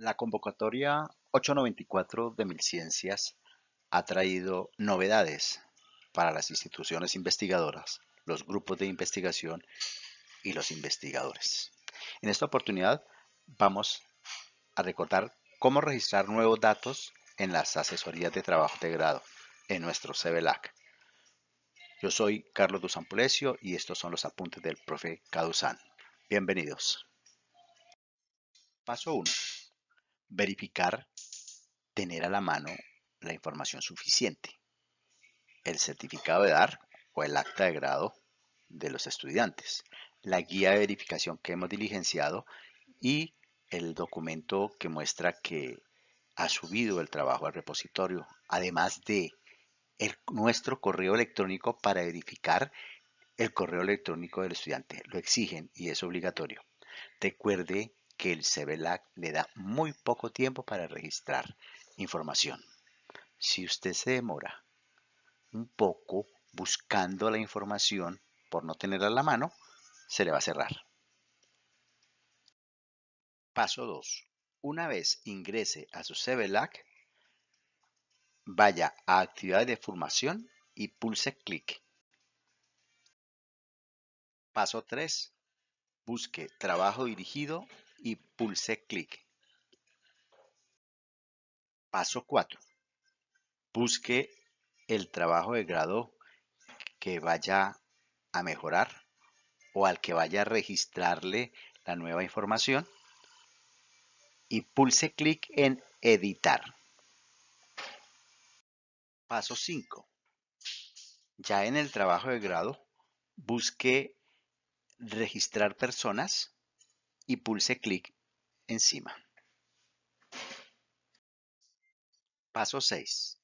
La convocatoria 894 de Mil Ciencias ha traído novedades para las instituciones investigadoras, los grupos de investigación y los investigadores. En esta oportunidad vamos a recordar cómo registrar nuevos datos en las asesorías de trabajo de grado en nuestro CBLAC. Yo soy Carlos Duzán y estos son los apuntes del profe Caduzán. Bienvenidos. Paso 1. Verificar, tener a la mano la información suficiente, el certificado de dar o el acta de grado de los estudiantes, la guía de verificación que hemos diligenciado y el documento que muestra que ha subido el trabajo al repositorio, además de nuestro correo electrónico para verificar el correo electrónico del estudiante. Lo exigen y es obligatorio. Recuerde que el CVLAC le da muy poco tiempo para registrar información. Si usted se demora un poco buscando la información por no tenerla a la mano, se le va a cerrar. Paso 2. Una vez ingrese a su CVLAC, vaya a actividades de formación y pulse clic. Paso 3. Busque trabajo dirigido y pulse clic. Paso 4. Busque el trabajo de grado que vaya a mejorar o al que vaya a registrarle la nueva información y pulse clic en editar. Paso 5. Ya en el trabajo de grado, busque registrar personas y pulse clic encima. Paso 6.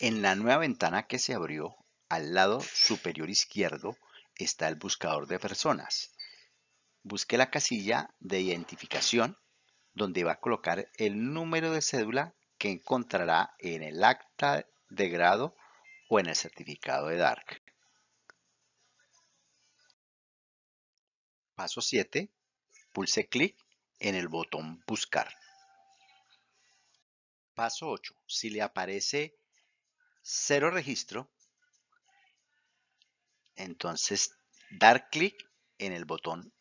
En la nueva ventana que se abrió, al lado superior izquierdo está el buscador de personas. Busque la casilla de identificación donde va a colocar el número de cédula que encontrará en el acta de grado o en el certificado de DARC. Paso 7. Pulse clic en el botón Buscar. Paso 8. Si le aparece cero registro, entonces dar clic en el botón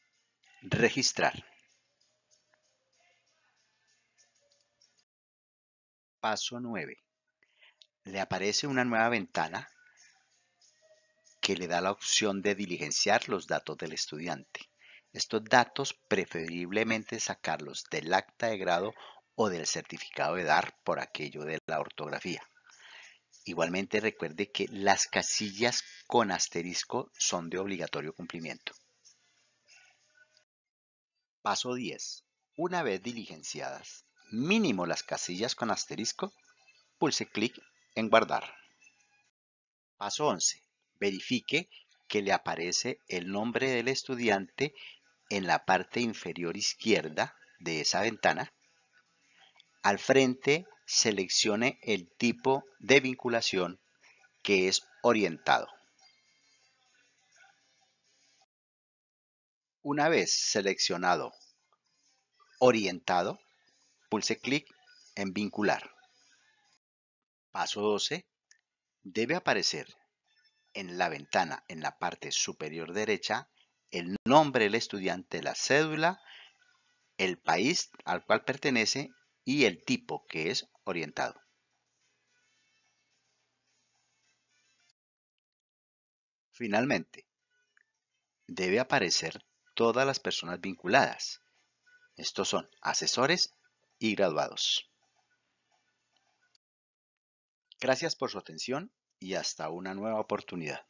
Registrar. Paso 9. Le aparece una nueva ventana que le da la opción de diligenciar los datos del estudiante. Estos datos preferiblemente sacarlos del acta de grado o del certificado de dar por aquello de la ortografía. Igualmente recuerde que las casillas con asterisco son de obligatorio cumplimiento. Paso 10. Una vez diligenciadas mínimo las casillas con asterisco, pulse clic en guardar. Paso 11. Verifique que le aparece el nombre del estudiante en la parte inferior izquierda de esa ventana, al frente seleccione el tipo de vinculación que es orientado. Una vez seleccionado orientado, pulse clic en vincular. Paso 12. Debe aparecer en la ventana en la parte superior derecha el nombre del estudiante, la cédula, el país al cual pertenece y el tipo que es orientado. Finalmente, debe aparecer todas las personas vinculadas. Estos son asesores y graduados. Gracias por su atención y hasta una nueva oportunidad.